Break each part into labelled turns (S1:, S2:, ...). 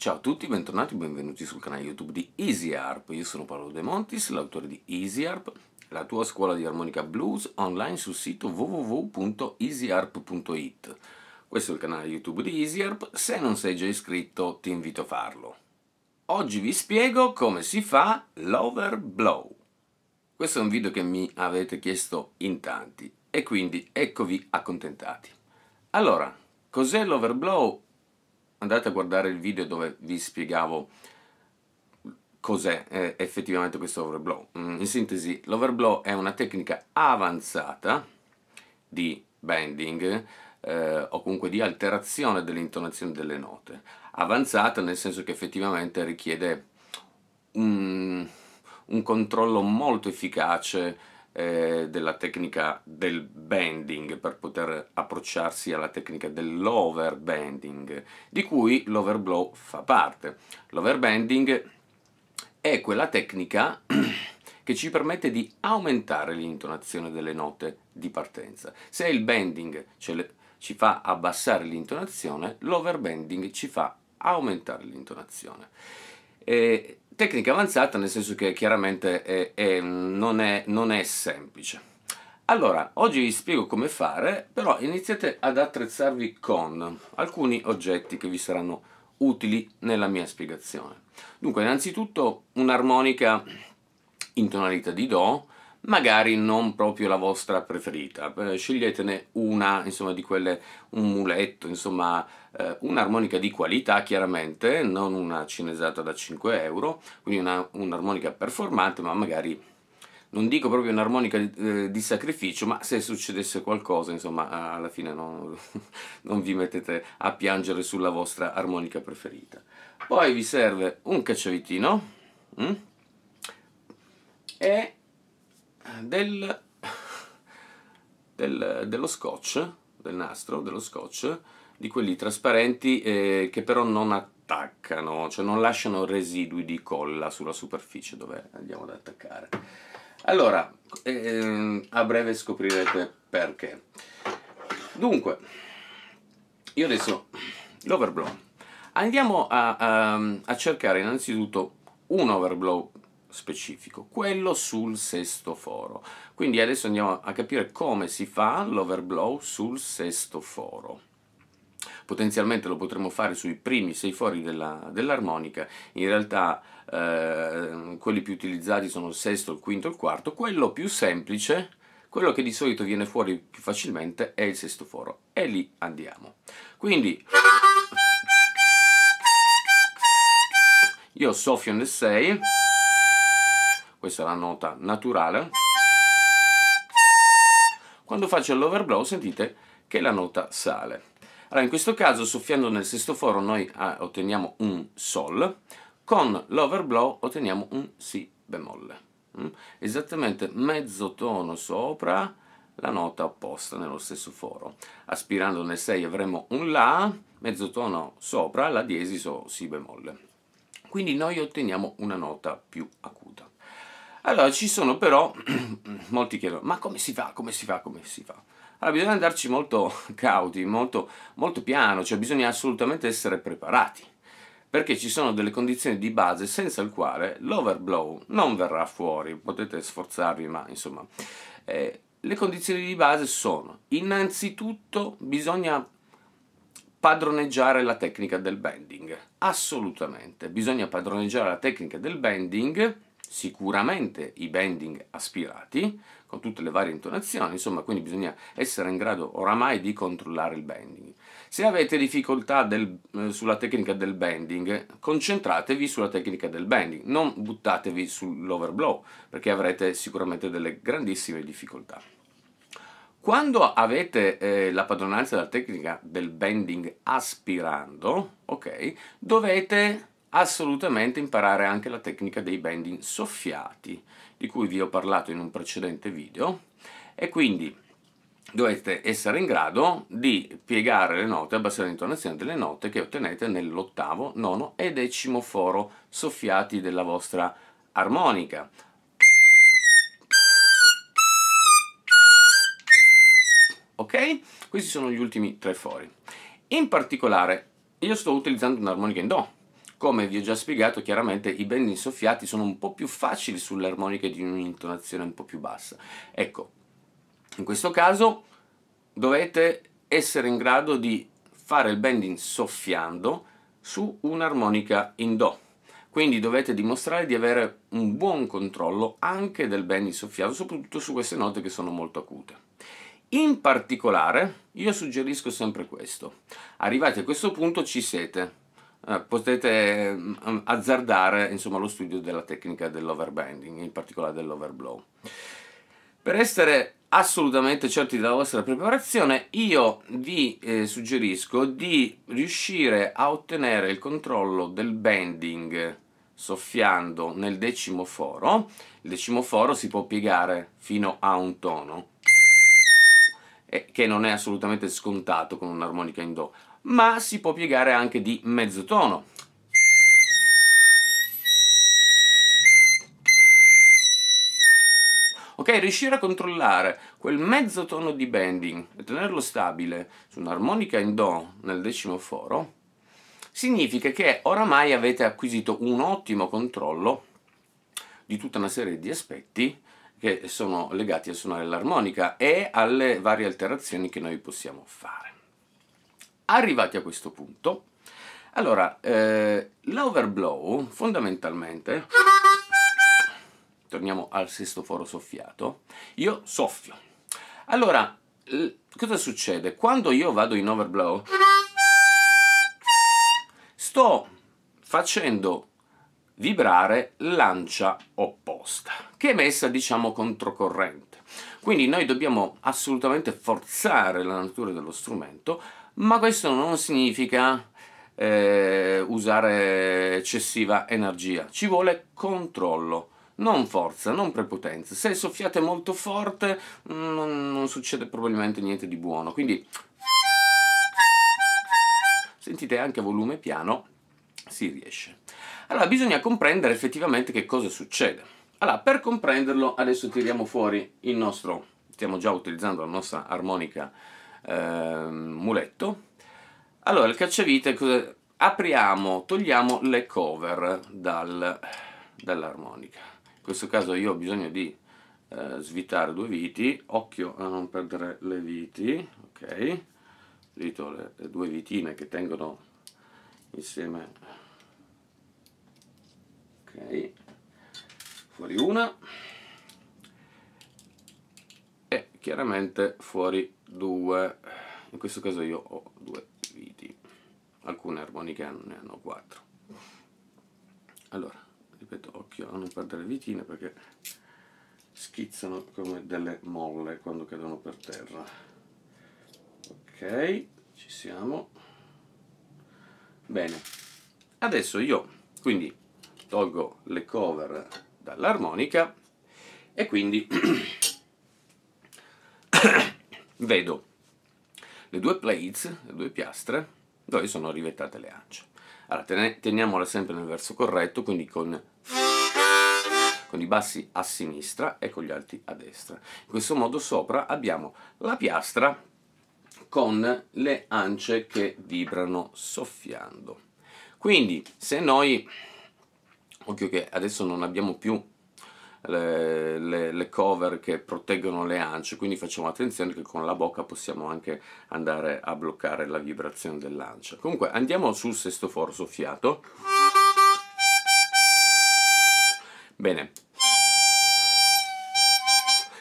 S1: Ciao a tutti, bentornati, benvenuti sul canale YouTube di Easy Harp. Io sono Paolo De Montis, l'autore di Easy Harp, la tua scuola di armonica blues online sul sito www.easyharp.it. Questo è il canale YouTube di Easy Harp, se non sei già iscritto ti invito a farlo. Oggi vi spiego come si fa l'overblow. Questo è un video che mi avete chiesto in tanti e quindi eccovi accontentati. Allora, cos'è l'overblow andate a guardare il video dove vi spiegavo cos'è eh, effettivamente questo overblow. Mm, in sintesi, l'overblow è una tecnica avanzata di bending eh, o comunque di alterazione dell'intonazione delle note. Avanzata nel senso che effettivamente richiede un, un controllo molto efficace eh, della tecnica del bending per poter approcciarsi alla tecnica dell'overbending, di cui l'overblow fa parte. L'overbending è quella tecnica che ci permette di aumentare l'intonazione delle note di partenza. Se il bending le, ci fa abbassare l'intonazione, l'overbending ci fa aumentare l'intonazione. E tecnica avanzata nel senso che chiaramente è, è, non, è, non è semplice. Allora, oggi vi spiego come fare, però iniziate ad attrezzarvi con alcuni oggetti che vi saranno utili nella mia spiegazione. Dunque, innanzitutto un'armonica in tonalità di Do, magari non proprio la vostra preferita, eh, sceglietene una, insomma, di quelle, un muletto, insomma, eh, un'armonica di qualità chiaramente, non una cinesata da 5 euro, quindi un'armonica performante, ma magari non dico proprio un'armonica eh, di sacrificio, ma se succedesse qualcosa, insomma, alla fine non, non, vi mettete a piangere sulla vostra armonica preferita. Poi vi serve un cacciavitino mm? e del, del, dello scotch, del nastro, dello scotch, di quelli trasparenti eh, che però non attaccano, cioè non lasciano residui di colla sulla superficie dove andiamo ad attaccare. Allora, ehm, a breve scoprirete perché. Dunque, io adesso l'overblow. Andiamo a, a, ehm, a cercare innanzitutto un overblow specifico, quello sul sesto foro. Quindi adesso andiamo a capire come si fa l'overblow sul sesto foro. Potenzialmente lo potremmo fare sui primi sei fori dell'armonica, dell in realtà eh, quelli più utilizzati sono il sesto, il quinto e il quarto, quello più semplice, quello che di solito viene fuori più facilmente è il sesto foro e lì andiamo. Quindi io soffio nel 6 questa è la nota naturale. Quando faccio l'overblow sentite che la nota sale. Allora in questo caso soffiando nel sesto foro noi ah, otteniamo un Sol, con l'overblow otteniamo un Si bemolle. Mm? Esattamente mezzo tono sopra la nota opposta nello stesso foro. Aspirando nel 6 avremo un La, mezzo tono sopra, La diesis o Si bemolle. Quindi noi otteniamo una nota più acuta. Allora ci sono però, molti chiedono, ma come si fa, come si fa, come si fa? Allora bisogna andarci molto cauti, molto, molto piano, cioè bisogna assolutamente essere preparati, perché ci sono delle condizioni di base senza il quale l'overblow non verrà fuori, potete sforzarvi, ma insomma... Eh, le condizioni di base sono, innanzitutto bisogna padroneggiare la tecnica del bending, assolutamente, bisogna padroneggiare la tecnica del bending sicuramente i bending aspirati, con tutte le varie intonazioni, insomma, quindi bisogna essere in grado oramai di controllare il bending. Se avete difficoltà del, eh, sulla tecnica del bending, concentratevi sulla tecnica del bending, non buttatevi sull'overblow, perché avrete sicuramente delle grandissime difficoltà. Quando avete eh, la padronanza della tecnica del bending aspirando, ok, dovete assolutamente imparare anche la tecnica dei bending soffiati, di cui vi ho parlato in un precedente video, e quindi dovete essere in grado di piegare le note, abbassare l'intonazione delle note che ottenete nell'ottavo, nono e decimo foro soffiati della vostra armonica. Ok? Questi sono gli ultimi tre fori. In particolare, io sto utilizzando un'armonica in Do, come vi ho già spiegato, chiaramente i bend insoffiati sono un po' più facili sulle armoniche di un'intonazione un po' più bassa. Ecco, in questo caso dovete essere in grado di fare il bending soffiando su un'armonica in Do. Quindi dovete dimostrare di avere un buon controllo anche del bending soffiato, soprattutto su queste note che sono molto acute. In particolare, io suggerisco sempre questo. Arrivati a questo punto ci siete eh, potete mm, mm, azzardare insomma, lo studio della tecnica dell'overbending, in particolare dell'overblow. Per essere assolutamente certi della vostra preparazione, io vi eh, suggerisco di riuscire a ottenere il controllo del bending soffiando nel decimo foro. Il decimo foro si può piegare fino a un tono, che non è assolutamente scontato con un'armonica in Do ma si può piegare anche di mezzo tono. Ok, riuscire a controllare quel mezzo tono di bending e tenerlo stabile su un'armonica in Do nel decimo foro significa che oramai avete acquisito un ottimo controllo di tutta una serie di aspetti che sono legati a suonare l'armonica e alle varie alterazioni che noi possiamo fare. Arrivati a questo punto, allora, eh, l'overblow fondamentalmente, torniamo al sesto foro soffiato, io soffio. Allora, cosa succede? Quando io vado in overblow, sto facendo vibrare l'ancia opposta, che è messa, diciamo, controcorrente. Quindi noi dobbiamo assolutamente forzare la natura dello strumento ma questo non significa eh, usare eccessiva energia, ci vuole controllo non forza, non prepotenza. Se soffiate molto forte non, non, succede probabilmente niente di buono, quindi sentite anche a volume piano si riesce. Allora bisogna comprendere effettivamente che cosa succede. Allora, per comprenderlo adesso tiriamo fuori il nostro, stiamo già utilizzando la nostra armonica eh, muletto. Allora, il cacciavite, apriamo, togliamo le cover dal, dall'armonica. In questo caso io ho bisogno di eh, svitare due viti, occhio a non perdere le viti, ok? Svito le, le due vitine che tengono insieme, ok? Fuori una e chiaramente fuori due in questo caso io ho due viti alcune armoniche ne hanno quattro allora ripeto occhio a non perdere vitine perché schizzano come delle molle quando cadono per terra ok ci siamo bene adesso io quindi tolgo le cover dall'armonica e quindi vedo le due plates, le due piastre, dove sono rivettate le ance. Allora, teniamola sempre nel verso corretto, quindi con, con i bassi a sinistra e con gli alti a destra. In questo modo sopra abbiamo la piastra con le ance che vibrano soffiando. Quindi, se noi, occhio che adesso non abbiamo più le, le, le, cover che proteggono le ance, quindi facciamo attenzione che con la bocca possiamo anche andare a bloccare la vibrazione dell'ancia. Comunque andiamo sul sesto foro soffiato. Bene.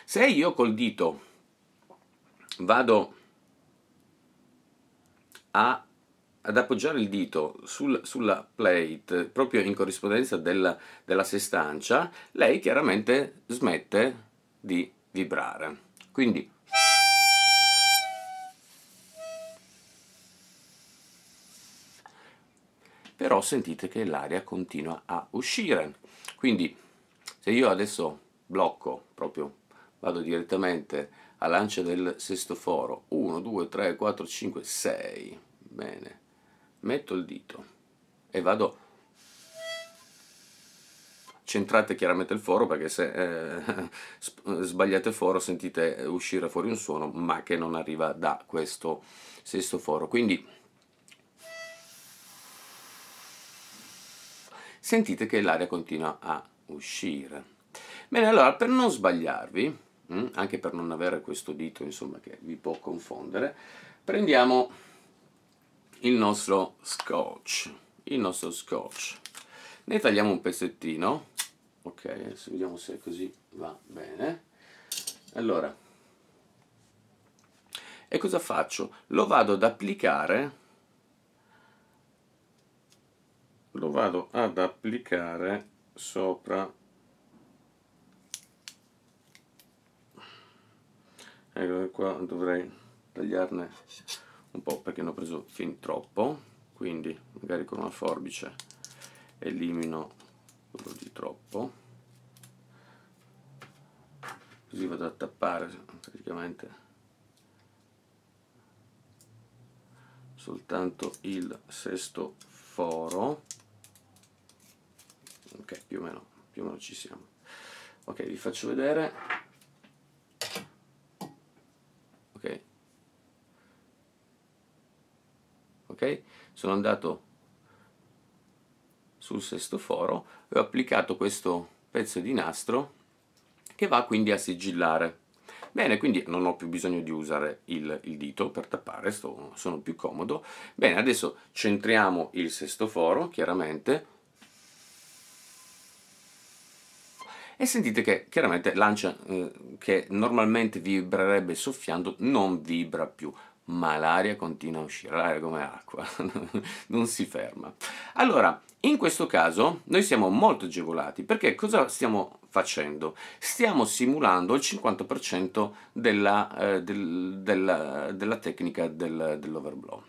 S1: Se io col dito vado a ad appoggiare il dito sul, sulla plate proprio in corrispondenza della, della sestancia, lei chiaramente smette di vibrare. Quindi però sentite che l'aria continua a uscire. Quindi se io adesso blocco proprio vado direttamente a all'ancia del sestoforo 1 2 3 4 5 6 bene metto il dito e vado centrate chiaramente il foro perché se eh, sbagliate foro sentite uscire fuori un suono ma che non arriva da questo stesso foro quindi sentite che l'aria continua a uscire bene allora per non sbagliarvi mm, anche per non avere questo dito insomma che vi può confondere prendiamo il nostro scotch il nostro scotch ne tagliamo un pezzettino ok adesso vediamo se così va bene allora e cosa faccio? lo vado ad applicare lo vado ad applicare sopra ecco qua dovrei tagliarne un po' perché ne ho preso fin troppo quindi magari con una forbice elimino quello di troppo così vado a tappare praticamente soltanto il sesto foro ok più o meno, più o meno ci siamo ok vi faccio vedere ok? Sono andato sul sesto foro e ho applicato questo pezzo di nastro che va quindi a sigillare. Bene, quindi non ho più bisogno di usare il, il dito per tappare, sto, sono più comodo. Bene, adesso centriamo il sesto foro, chiaramente, e sentite che chiaramente l'ancia eh, che normalmente vibrerebbe soffiando non vibra più ma l'aria continua a uscire, l'aria come acqua, non si ferma. Allora, in questo caso noi siamo molto agevolati perché cosa stiamo facendo? Stiamo simulando il 50% della, eh, del, della, della, tecnica del, dell'overblow,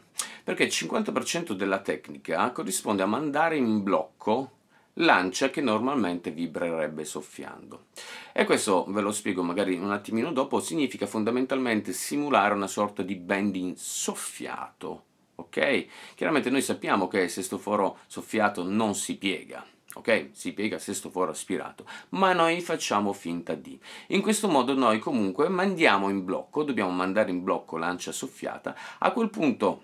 S1: perché il 50% della tecnica corrisponde a mandare in blocco lancia che normalmente vibrerebbe soffiando. E questo ve lo spiego magari un attimino dopo, significa fondamentalmente simulare una sorta di bending soffiato, ok? Chiaramente noi sappiamo che il sesto foro soffiato non si piega, ok? Si piega se sto foro aspirato, ma noi facciamo finta di. In questo modo noi comunque mandiamo in blocco, dobbiamo mandare in blocco lancia soffiata, a quel punto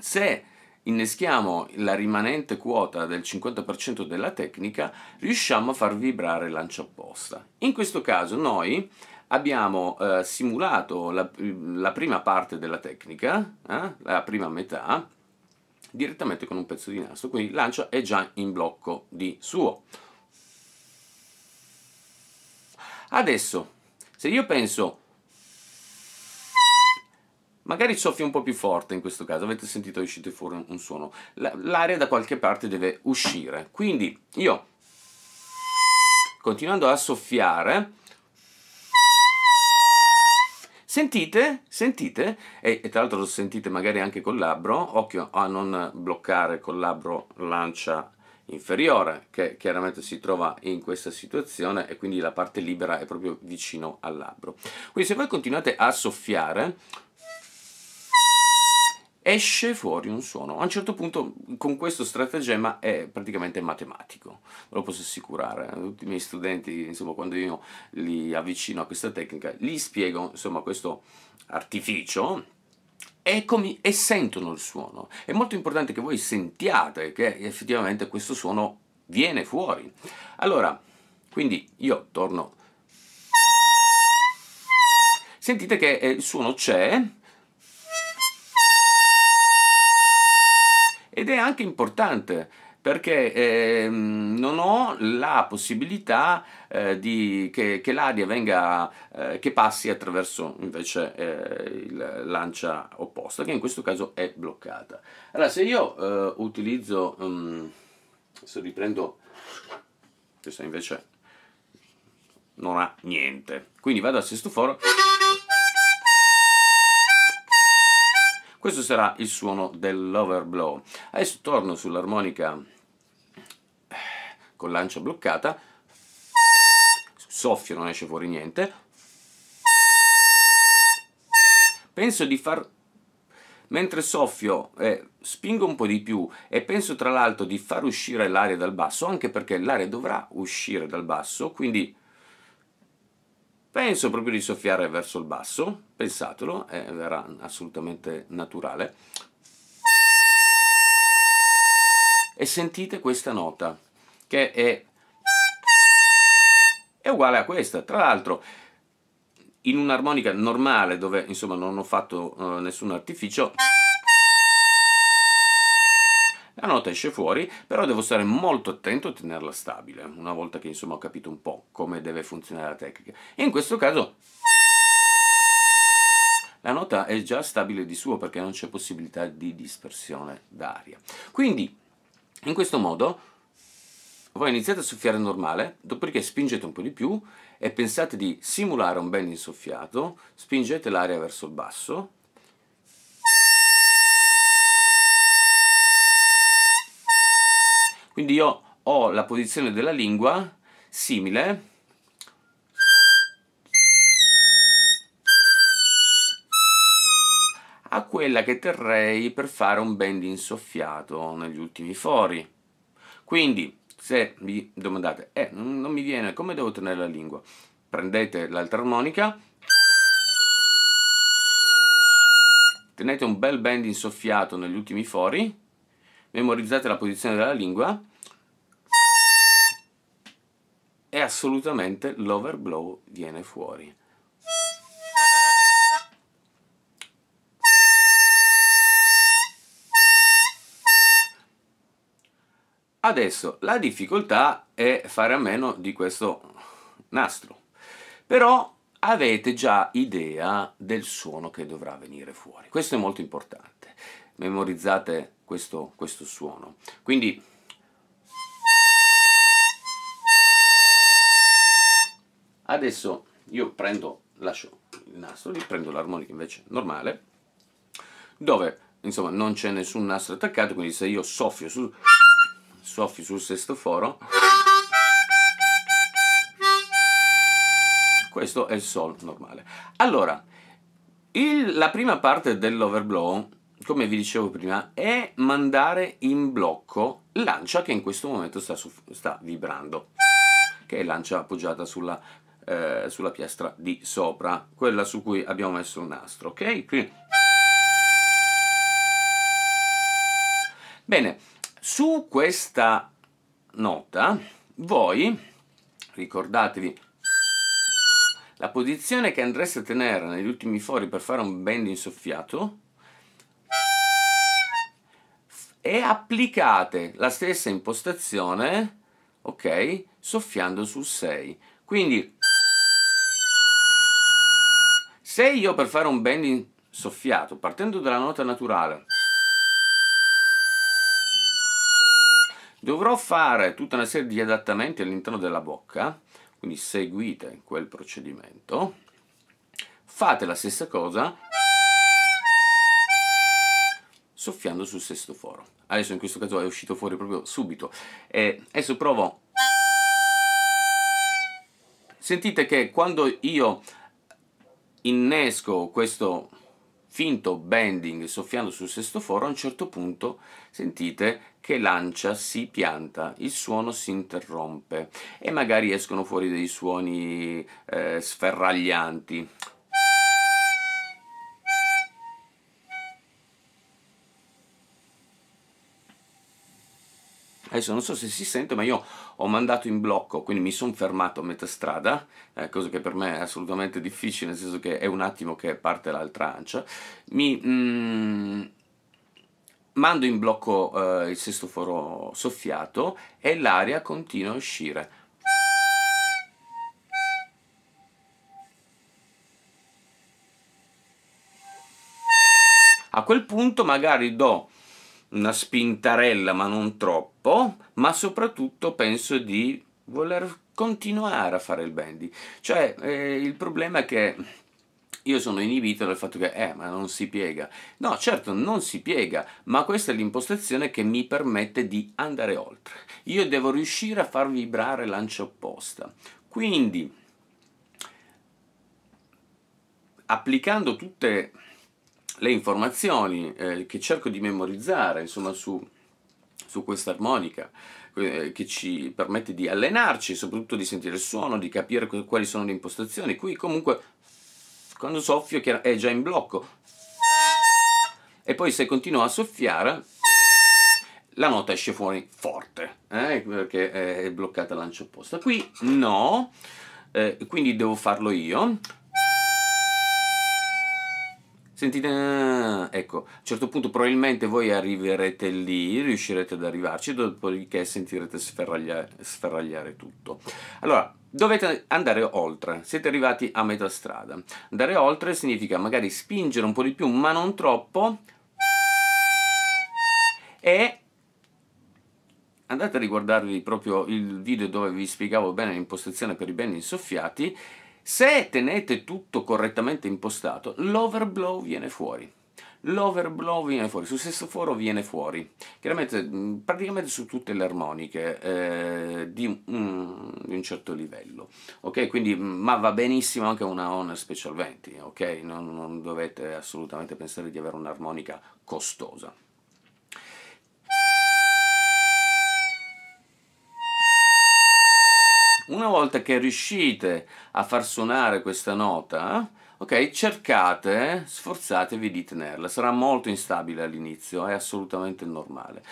S1: se inneschiamo la rimanente quota del 50% della tecnica, riusciamo a far vibrare il lancio apposta. In questo caso noi abbiamo eh, simulato la, la, prima parte della tecnica, eh, la prima metà, direttamente con un pezzo di nastro, quindi il lancio è già in blocco di suo. Adesso, se io penso magari soffi un po' più forte in questo caso, avete sentito è uscito fuori un suono, l'aria da qualche parte deve uscire, quindi io continuando a soffiare, Sentite, sentite, e, e, tra l'altro lo sentite magari anche col labbro, occhio a non bloccare col labbro lancia inferiore che chiaramente si trova in questa situazione e quindi la parte libera è proprio vicino al labbro. Quindi se voi continuate a soffiare, esce fuori un suono. A un certo punto con questo stratagemma è praticamente matematico, ve lo posso assicurare. Tutti i miei studenti, insomma, quando io li avvicino a questa tecnica, gli spiego, insomma, questo artificio Eccomi e sentono il suono. È molto importante che voi sentiate che effettivamente questo suono viene fuori. Allora, quindi io torno. Sentite che eh, il suono c'è, ed è anche importante perché eh, non ho la possibilità eh, di, che, che l'aria venga, eh, che passi attraverso invece eh, il lancia opposta, che in questo caso è bloccata. Allora, se io eh, utilizzo, um, se riprendo, questa invece non ha niente, quindi vado al sesto foro Questo sarà il suono dell'overblow. Adesso torno sull'armonica eh, con lancia bloccata, soffio, non esce fuori niente. Penso di far mentre soffio eh, spingo un po' di più e penso tra l'altro di far uscire l'aria dal basso, anche perché l'aria dovrà uscire dal basso, quindi Penso proprio di soffiare verso il basso, pensatelo, eh, verrà assolutamente naturale. E sentite questa nota, che è, è uguale a questa. Tra l'altro, in un'armonica normale, dove insomma non ho fatto eh, nessun artificio, la nota esce fuori, però devo stare molto attento a tenerla stabile, una volta che insomma ho capito un po' come deve funzionare la tecnica. E in questo caso la nota è già stabile di suo perché non c'è possibilità di dispersione d'aria. Quindi in questo modo voi iniziate a soffiare normale, dopodiché spingete un po' di più e pensate di simulare un bel insoffiato, spingete l'aria verso il basso Quindi io ho la posizione della lingua simile a quella che terrei per fare un bending soffiato negli ultimi fori. Quindi, se vi domandate, eh, non mi viene, come devo tenere la lingua? Prendete l'altra armonica, tenete un bel bending soffiato negli ultimi fori, memorizzate la posizione della lingua e assolutamente l'overblow viene fuori. Adesso la difficoltà è fare a meno di questo nastro, però avete già idea del suono che dovrà venire fuori. Questo è molto importante. Memorizzate questo, questo suono. Quindi adesso io prendo, lascio il nastro lì, prendo l'armonica invece normale, dove insomma non c'è nessun nastro attaccato, quindi se io soffio sul, soffio sul sesto foro, questo è il sol normale. Allora, il, la prima parte dell'overblow come vi dicevo prima, è mandare in blocco l'ancia che in questo momento sta, su, sta vibrando, che è l'ancia appoggiata sulla, eh, sulla piastra di sopra, quella su cui abbiamo messo il nastro, ok? Quindi... Bene, su questa nota voi ricordatevi la posizione che andreste a tenere negli ultimi fori per fare un bending soffiato e applicate la stessa impostazione, ok, soffiando sul 6. Quindi se io per fare un bending soffiato, partendo dalla nota naturale, dovrò fare tutta una serie di adattamenti all'interno della bocca, quindi seguite quel procedimento, fate la stessa cosa soffiando sul sesto foro. Adesso in questo caso è uscito fuori proprio subito. E adesso provo. Sentite che quando io innesco questo finto bending soffiando sul sesto foro, a un certo punto sentite che l'ancia si pianta, il suono si interrompe e magari escono fuori dei suoni eh, sferraglianti adesso non so se si sente ma io ho mandato in blocco quindi mi sono fermato a metà strada eh, cosa che per me è assolutamente difficile nel senso che è un attimo che parte l'altra ancia mi mm, mando in blocco eh, il foro soffiato e l'aria continua a uscire a quel punto magari do una spintarella ma non troppo, ma soprattutto penso di voler continuare a fare il bandy. Cioè eh, il problema è che io sono inibito dal fatto che, eh, ma non si piega. No, certo, non si piega, ma questa è l'impostazione che mi permette di andare oltre. Io devo riuscire a far vibrare l'ancia opposta. Quindi, applicando tutte le informazioni eh, che cerco di memorizzare insomma, su, su questa armonica eh, che ci permette di allenarci, soprattutto di sentire il suono, di capire quali sono le impostazioni. Qui comunque quando soffio è già in blocco e poi se continuo a soffiare la nota esce fuori forte eh, perché è bloccata al lancio opposta. Qui no, eh, quindi devo farlo io. Sentite, ecco, a un certo punto probabilmente voi arriverete lì, riuscirete ad arrivarci, dopodiché sentirete sferragliare, sferragliare tutto. Allora, dovete andare oltre, siete arrivati a metà strada. Andare oltre significa magari spingere un po' di più, ma non troppo, e andate a riguardarvi proprio il video dove vi spiegavo bene l'impostazione per i beni insoffiati se tenete tutto correttamente impostato, l'overblow viene fuori. L'overblow viene fuori, sul sesto foro viene fuori, chiaramente mm, praticamente su tutte le armoniche eh, di, mm, di, un certo livello, ok? Quindi, mm, ma va benissimo anche una Honor Special 20, ok? Non, non dovete assolutamente pensare di avere un'armonica costosa. Una volta che riuscite a far suonare questa nota, ok, cercate, sforzatevi di tenerla, sarà molto instabile all'inizio, è assolutamente normale.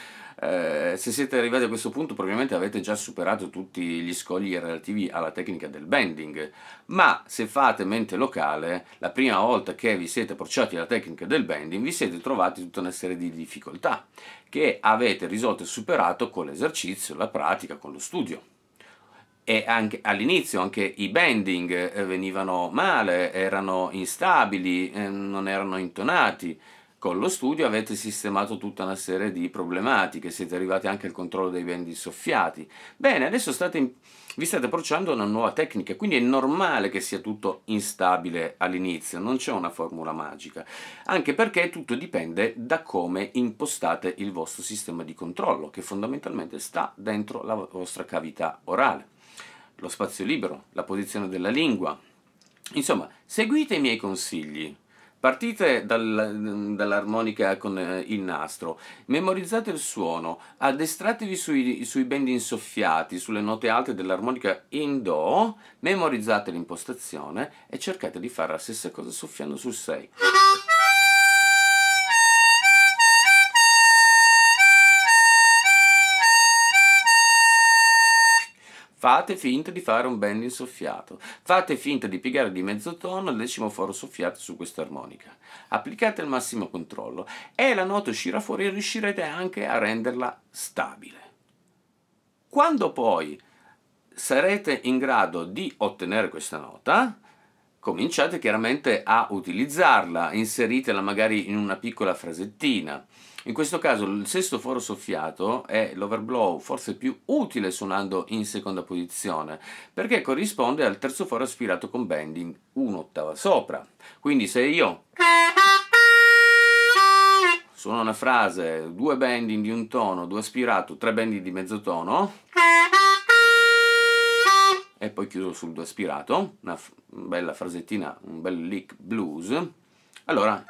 S1: Eh, se siete arrivati a questo punto probabilmente avete già superato tutti gli scogli relativi alla tecnica del bending, ma se fate mente locale, la prima volta che vi siete approcciati alla tecnica del bending vi siete trovati tutta una serie di difficoltà che avete risolto e superato con l'esercizio, la pratica, con lo studio e anche all'inizio anche i bending eh, venivano male, erano instabili, eh, non erano intonati. Con lo studio avete sistemato tutta una serie di problematiche, siete arrivati anche al controllo dei bending soffiati. Bene, adesso state, vi state approcciando a una nuova tecnica, quindi è normale che sia tutto instabile all'inizio, non c'è una formula magica, anche perché tutto dipende da come impostate il vostro sistema di controllo, che fondamentalmente sta dentro la vostra cavità orale lo spazio libero, la posizione della lingua. Insomma, seguite i miei consigli. Partite dal, dall'armonica con eh, il nastro, memorizzate il suono, addestratevi sui, sui bendi insoffiati, sulle note alte dell'armonica in Do, memorizzate l'impostazione e cercate di fare la stessa cosa soffiando sul 6. Fate finta di fare un bending soffiato. Fate finta di piegare di mezzo tono il decimo foro soffiato su questa armonica. Applicate il massimo controllo e la nota uscirà fuori e riuscirete anche a renderla stabile. Quando poi sarete in grado di ottenere questa nota, cominciate chiaramente a utilizzarla, inseritela magari in una piccola frasettina in questo caso il sesto foro soffiato è l'overblow forse più utile suonando in seconda posizione, perché corrisponde al terzo foro aspirato con bending un'ottava sopra. Quindi se io suono una frase, due bending di un tono, due aspirato, tre bending di mezzotono, e poi chiudo sul due aspirato, una bella frasettina, un bel lick blues, allora...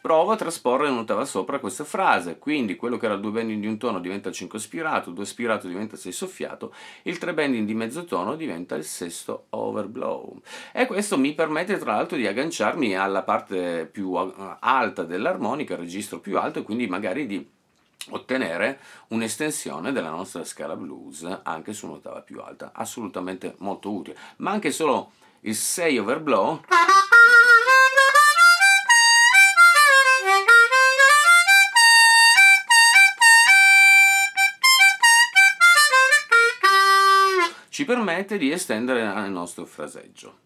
S1: provo a trasporre notava sopra questa frase, quindi quello che era due bending di un tono diventa 5 spirato, 2 spirato diventa 6 soffiato, il 3 bending di mezzo tono diventa il sesto overblow. E questo mi permette tra l'altro di agganciarmi alla parte più alta dell'armonica, al registro più alto, e quindi magari di ottenere un'estensione della nostra scala blues anche su un'ottava più alta, assolutamente molto utile, ma anche solo il 6 overblow ci permette di estendere il nostro fraseggio.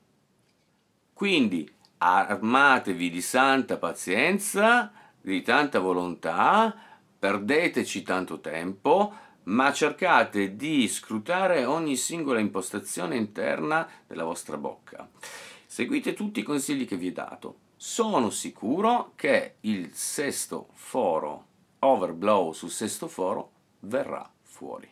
S1: Quindi armatevi di santa pazienza, di tanta volontà, perdeteci tanto tempo, ma cercate di scrutare ogni singola impostazione interna della vostra bocca. Seguite tutti i consigli che vi ho dato. Sono sicuro che il sesto foro, overblow sul sesto foro, verrà fuori.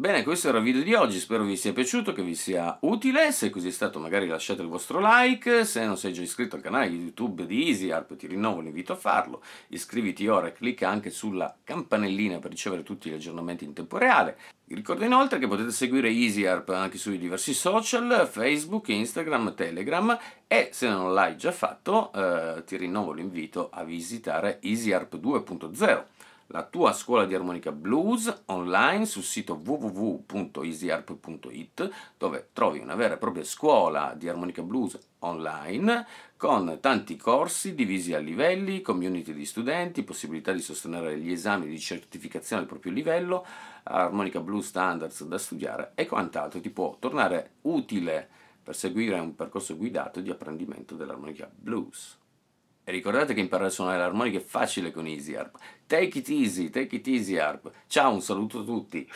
S1: Bene, questo era il video di oggi, spero vi sia piaciuto, che vi sia utile, se così è stato magari lasciate il vostro like, se non sei già iscritto al canale YouTube di EasyArp ti rinnovo l'invito a farlo, iscriviti ora e clicca anche sulla campanellina per ricevere tutti gli aggiornamenti in tempo reale. Vi ricordo inoltre che potete seguire EasyArp anche sui diversi social, Facebook, Instagram, Telegram e se non l'hai già fatto eh, ti rinnovo l'invito a visitare EasyArp 2.0 la tua scuola di armonica blues online sul sito www.easyarp.it dove trovi una vera e propria scuola di armonica blues online con tanti corsi divisi a livelli, community di studenti, possibilità di sostenere gli esami di certificazione al proprio livello, armonica blues standards da studiare e quant'altro ti può tornare utile per seguire un percorso guidato di apprendimento dell'armonica blues. E ricordate che imparare a suonare l'armonica è facile con EasyArp. Take it easy, take it easy Harp. Ciao, un saluto a tutti.